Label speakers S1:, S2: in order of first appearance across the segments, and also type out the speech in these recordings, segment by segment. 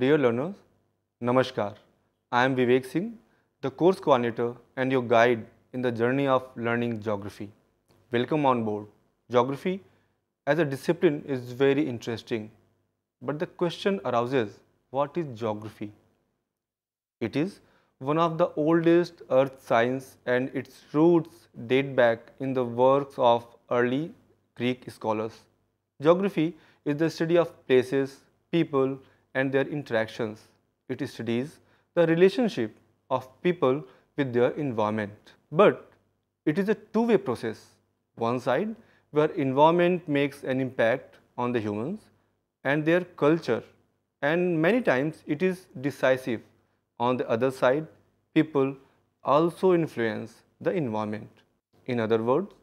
S1: Dear learners, Namaskar. I am Vivek Singh, the course coordinator and your guide in the journey of learning geography. Welcome on board. Geography as a discipline is very interesting, but the question arouses what is geography? It is one of the oldest earth science and its roots date back in the works of early Greek scholars. Geography is the study of places, people, and their interactions. It studies the relationship of people with their environment. But it is a two-way process. One side where environment makes an impact on the humans and their culture and many times it is decisive. On the other side, people also influence the environment. In other words,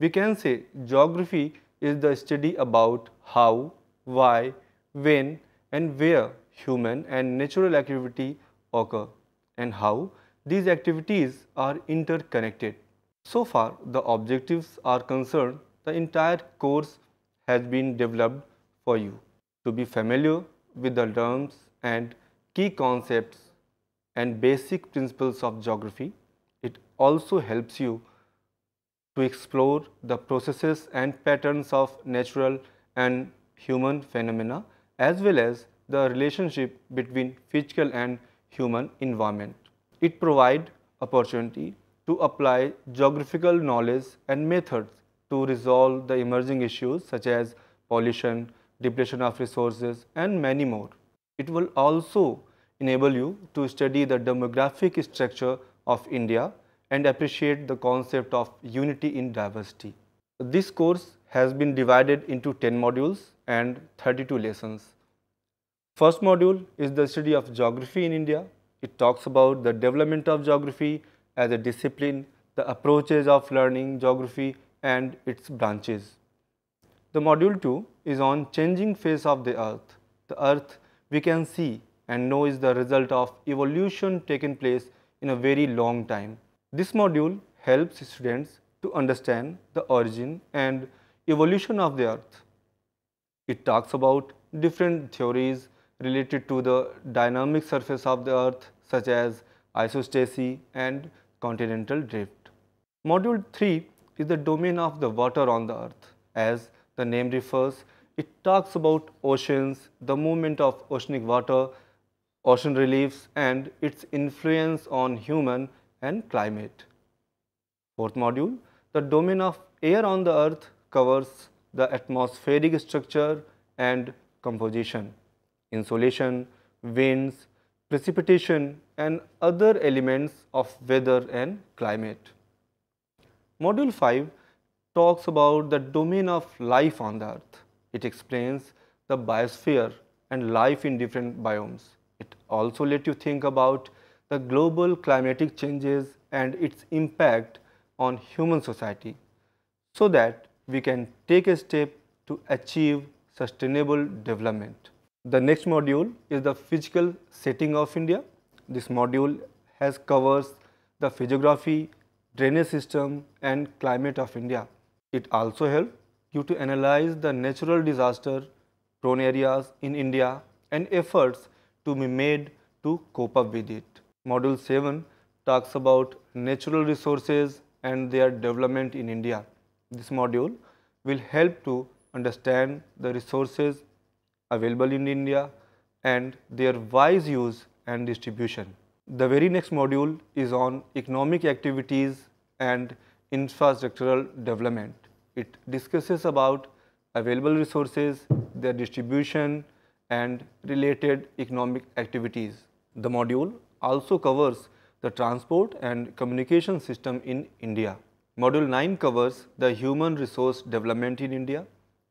S1: we can say geography is the study about how, why, when and where human and natural activity occur and how these activities are interconnected. So far, the objectives are concerned, the entire course has been developed for you to be familiar with the terms and key concepts and basic principles of geography. It also helps you to explore the processes and patterns of natural and human phenomena as well as the relationship between physical and human environment. It provides opportunity to apply geographical knowledge and methods to resolve the emerging issues such as pollution, depletion of resources and many more. It will also enable you to study the demographic structure of India and appreciate the concept of unity in diversity. This course has been divided into 10 modules and 32 lessons. First module is the study of geography in India. It talks about the development of geography as a discipline, the approaches of learning geography and its branches. The module 2 is on changing face of the earth. The earth we can see and know is the result of evolution taken place in a very long time. This module helps students to understand the origin and evolution of the earth. It talks about different theories related to the dynamic surface of the earth such as isostasy and continental drift. Module 3 is the domain of the water on the earth. As the name refers, it talks about oceans, the movement of oceanic water, ocean reliefs and its influence on human and climate. Fourth module, the domain of air on the earth covers the atmospheric structure and composition, insolation, winds, precipitation and other elements of weather and climate. Module 5 talks about the domain of life on the earth. It explains the biosphere and life in different biomes. It also let you think about the global climatic changes and its impact on human society so that we can take a step to achieve sustainable development. The next module is the physical setting of India. This module has covers the physiography, drainage system and climate of India. It also helps you to analyze the natural disaster prone areas in India and efforts to be made to cope up with it. Module 7 talks about natural resources and their development in India this module will help to understand the resources available in India and their wise use and distribution. The very next module is on economic activities and infrastructural development. It discusses about available resources, their distribution and related economic activities. The module also covers the transport and communication system in India. Module 9 covers the human resource development in India.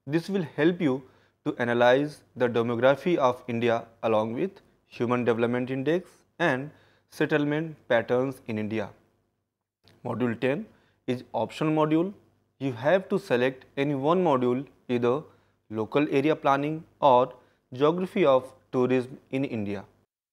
S1: This will help you to analyze the demography of India along with human development index and settlement patterns in India. Module 10 is optional module. You have to select any one module either local area planning or geography of tourism in India.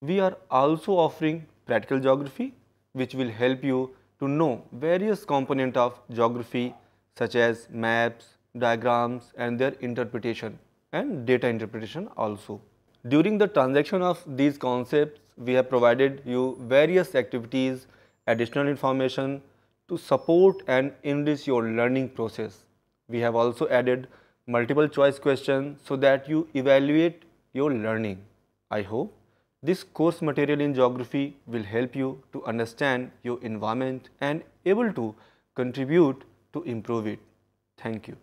S1: We are also offering practical geography which will help you to know various component of geography such as maps, diagrams and their interpretation and data interpretation also. During the transaction of these concepts, we have provided you various activities, additional information to support and enrich your learning process. We have also added multiple choice questions so that you evaluate your learning. I hope this course material in geography will help you to understand your environment and able to contribute to improve it. Thank you.